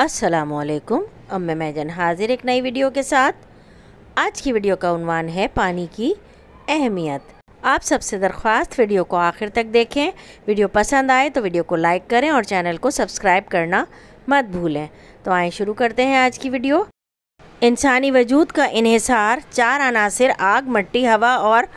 असलकुम अब मैं मैजन हाजिर एक नई वीडियो के साथ आज की वीडियो का उनवान है पानी की अहमियत आप सबसे दरख्वास्त वीडियो को आखिर तक देखें वीडियो पसंद आए तो वीडियो को लाइक करें और चैनल को सब्सक्राइब करना मत भूलें तो आए शुरू करते हैं आज की वीडियो इंसानी वजूद का इहसार चार अनासर आग मट्टी हवा और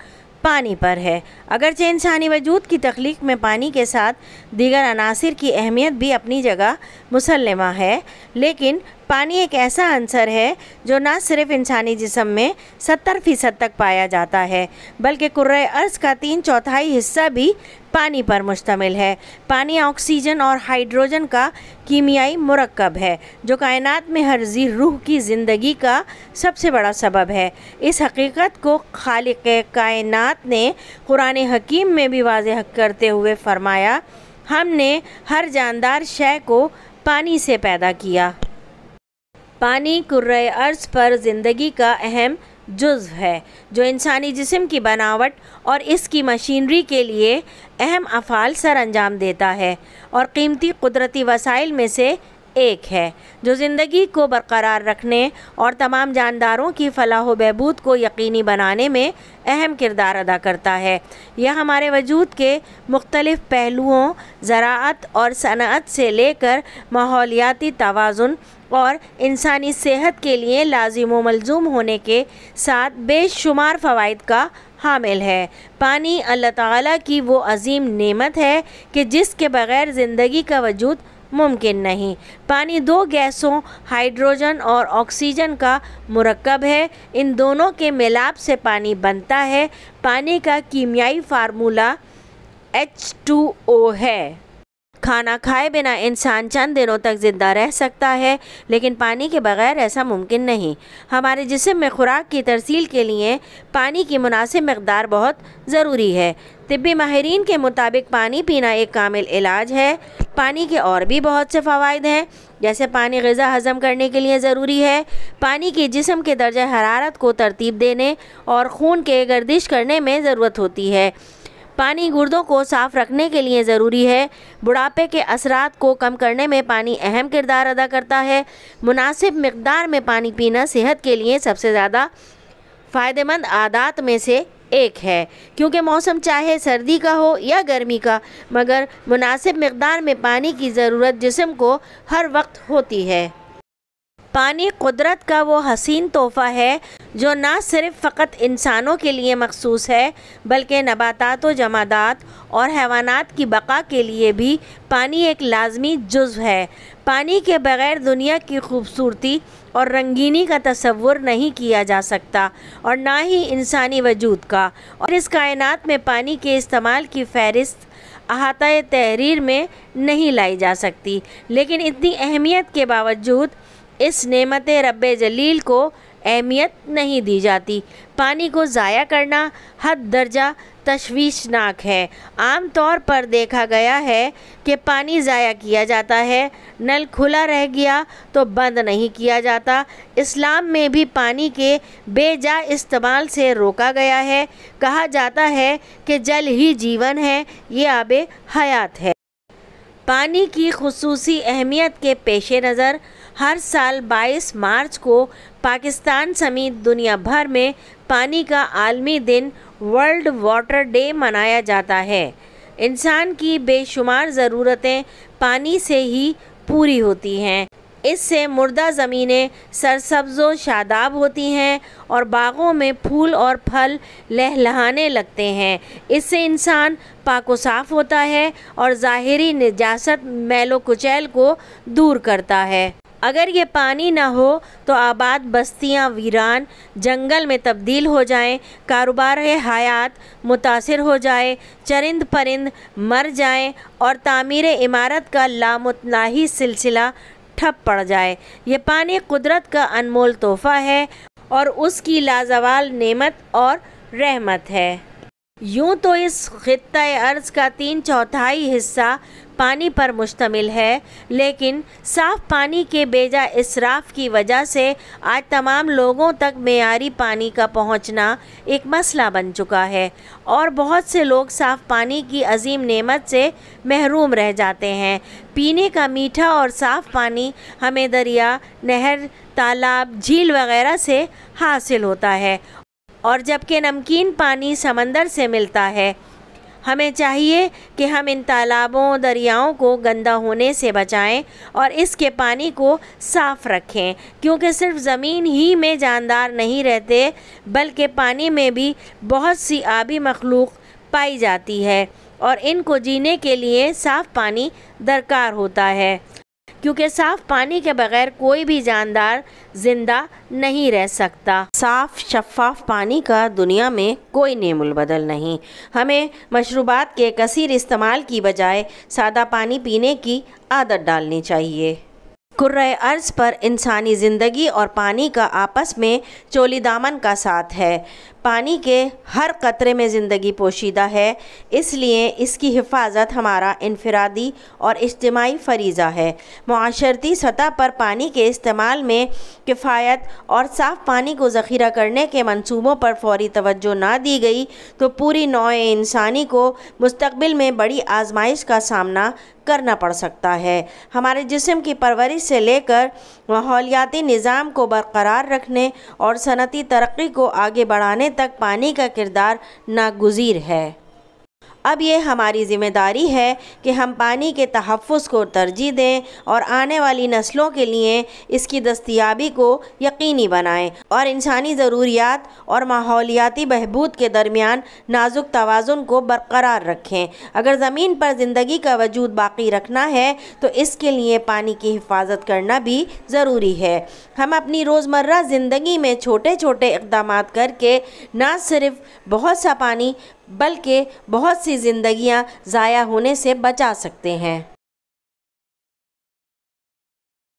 पानी पर है अगरचे इंसानी वजूद की तख्लीक में पानी के साथ दीगर अनासर की अहमियत भी अपनी जगह मुसलमा है लेकिन पानी एक ऐसा अंसर है जो ना सिर्फ इंसानी जिसम में सत्तर फ़ीसद तक पाया जाता है बल्कि कुर्र अर्ज़ का तीन चौथाई हिस्सा भी पानी पर मुश्तमिल है पानी ऑक्सीजन और हाइड्रोजन का कीमियाई मरकब है जो कायनात में हर जी रूह की ज़िंदगी का सबसे बड़ा सबब है इस हकीकत को खालिक कायनात ने कुरान कुरान हकीम में भी वाज करते हुए फरमाया हमने हर जानदार शय को पानी से पैदा किया पानी कुर्र अर्ज पर ज़िंदगी का अहम जुज़ है जो इंसानी जिसम की बनावट और इसकी मशीनरी के लिए अहम अफ़ाल सर अंजाम देता है और कीमती कुदरती वसाइल में से एक है जो ज़िंदगी को बरकरार रखने और तमाम जानदारों की फलाह बहबूद को यकीनी बनाने में अहम किरदार अदा करता है यह हमारे वजूद के मुख्तलिफ़ पहलुओं ज़रात और सनत से लेकर माहौलियाती तोज़ुन और इंसानी सेहत के लिए लाजिम व मलजूम होने के साथ बेशुमार फ़वाद का हामिल है पानी अल्लाह ताला की वो अजीम नेमत है कि जिसके बग़ैर ज़िंदगी का वजूद मुमकिन नहीं पानी दो गैसों हाइड्रोजन और ऑक्सीजन का मरकब है इन दोनों के मिलाप से पानी बनता है पानी का कीमियाई फार्मूला H2O है खाना खाए बिना इंसान चंद दिनों तक ज़िंदा रह सकता है लेकिन पानी के बगैर ऐसा मुमकिन नहीं हमारे जिसम में खुराक की तरसील के लिए पानी की मुनासिब मकदार बहुत ज़रूरी है तिबी माहरीन के मुताबिक पानी पीना एक कामिल इलाज है पानी के और भी बहुत से फ़वाद हैं जैसे पानी गज़ा हज़म करने के लिए ज़रूरी है पानी के जिसम के दर्ज हरारत को तरतीब देने और खून के गर्दिश करने में ज़रूरत होती है पानी गुर्दों को साफ़ रखने के लिए ज़रूरी है बुढ़ापे के असरात को कम करने में पानी अहम किरदार अदा करता है मुनासिब मकदार में पानी पीना सेहत के लिए सबसे ज़्यादा फ़ायदेमंद आदात में से एक है क्योंकि मौसम चाहे सर्दी का हो या गर्मी का मगर मुनासिब मकदार में पानी की ज़रूरत जिसम को हर वक्त होती है पानी कुदरत का वो हसीन तोहफ़ा है जो ना सिर्फ फ़कत इंसानों के लिए मखसूस है बल्कि नबातात व जमादात और हैवानात की बका के लिए भी पानी एक लाजमी जुज़ है पानी के बगैर दुनिया की खूबसूरती और रंगीनी का तस्वुर नहीं किया जा सकता और ना ही इंसानी वजूद का और इस कायन में पानी के इस्तेमाल की फहरिस्त अहात तहरीर में नहीं लाई जा सकती लेकिन इतनी अहमियत के बावजूद इस नेमत रब जलील को अहमियत नहीं दी जाती पानी को ज़ाया करना हद दर्जा तशवीशनाक है आम तौर पर देखा गया है कि पानी ज़ाया किया जाता है नल खुला रह गया तो बंद नहीं किया जाता इस्लाम में भी पानी के बेजा इस्तेमाल से रोका गया है कहा जाता है कि जल ही जीवन है ये आब हयात है पानी की खसूस अहमियत के पेश नज़र हर साल 22 मार्च को पाकिस्तान समेत दुनिया भर में पानी का आलमी दिन वर्ल्ड वाटर डे मनाया जाता है इंसान की बेशुमार ज़रूरतें पानी से ही पूरी होती हैं इससे मुर्दा ज़मीनें सरसब्जो शादाब होती हैं और बागों में फूल और फल लहलहाने लगते हैं इससे इंसान पाको साफ़ होता है और ज़ाहरी निजास्त मैलो कुचैल को दूर करता है अगर ये पानी ना हो तो आबाद बस्तियां वीरान जंगल में तब्दील हो जाएं, कारोबार हयात मुतासर हो जाए चरिंद परिंद मर जाएं और तामीर इमारत का लामतनाही सिलसिला ठप पड़ जाए ये पानी कुदरत का अनमोल तोहफ़ा है और उसकी लाजवाल नेमत और रहमत है यूं तो इस खत्ता अर्ज़ का तीन चौथाई हिस्सा पानी पर मुश्तमिल है लेकिन साफ़ पानी के बेजा इसराफ की वजह से आज तमाम लोगों तक मेयारी पानी का पहुंचना एक मसला बन चुका है और बहुत से लोग साफ़ पानी की अजीम नेमत से महरूम रह जाते हैं पीने का मीठा और साफ़ पानी हमें दरिया नहर तालाब झील वगैरह से हासिल होता है और जबकि नमकीन पानी समंदर से मिलता है हमें चाहिए कि हम इन तालाबों दरियाओं को गंदा होने से बचाएं और इसके पानी को साफ़ रखें क्योंकि सिर्फ ज़मीन ही में जानदार नहीं रहते बल्कि पानी में भी बहुत सी आबी मखलूक पाई जाती है और इनको जीने के लिए साफ़ पानी दरकार होता है क्योंकि साफ पानी के बगैर कोई भी जानदार जिंदा नहीं रह सकता साफ शफाफ पानी का दुनिया में कोई नेमुल बदल नहीं हमें मशरूबात के कसर इस्तेमाल की बजाय सादा पानी पीने की आदत डालनी चाहिए कुर्र अर्ज़ पर इंसानी ज़िंदगी और पानी का आपस में चोली दामन का साथ है पानी के हर कतरे में ज़िंदगी पोशीदा है इसलिए इसकी हिफाजत हमारा इनफरादी और इज्तमाही फरीज़ा है माशरती सतह पर पानी के इस्तेमाल में किफ़ायत और साफ़ पानी को ज़ख़ीरा करने के मनसूबों पर फौरी तोज्जो ना दी गई तो पूरी नौ इंसानी को मुस्तबिल में बड़ी आजमाइश का सामना करना पड़ सकता है हमारे जिसम की परवरिश से लेकर माहौलियाती निज़ाम को बरकरार रखने और सनती तरक्की को आगे बढ़ाने तक पानी का किरदार नागुज़ीर है अब ये हमारी ज़िम्मेदारी है कि हम पानी के तहफ़ को तरजीह दें और आने वाली नस्लों के लिए इसकी दस्तियाबी को यकीनी बनाएं और इंसानी ज़रूरियात और माहौलियाती बहबूद के दरमियान नाजुक तोज़ुन को बरकरार रखें अगर ज़मीन पर ज़िंदगी का वजूद बाकी रखना है तो इसके लिए पानी की हिफाजत करना भी ज़रूरी है हम अपनी रोज़मर्रा ज़िंदगी में छोटे छोटे इकदाम करके ना सिर्फ बहुत सा पानी बल्कि बहुत सी ज़िंदगियां ज़ाया होने से बचा सकते हैं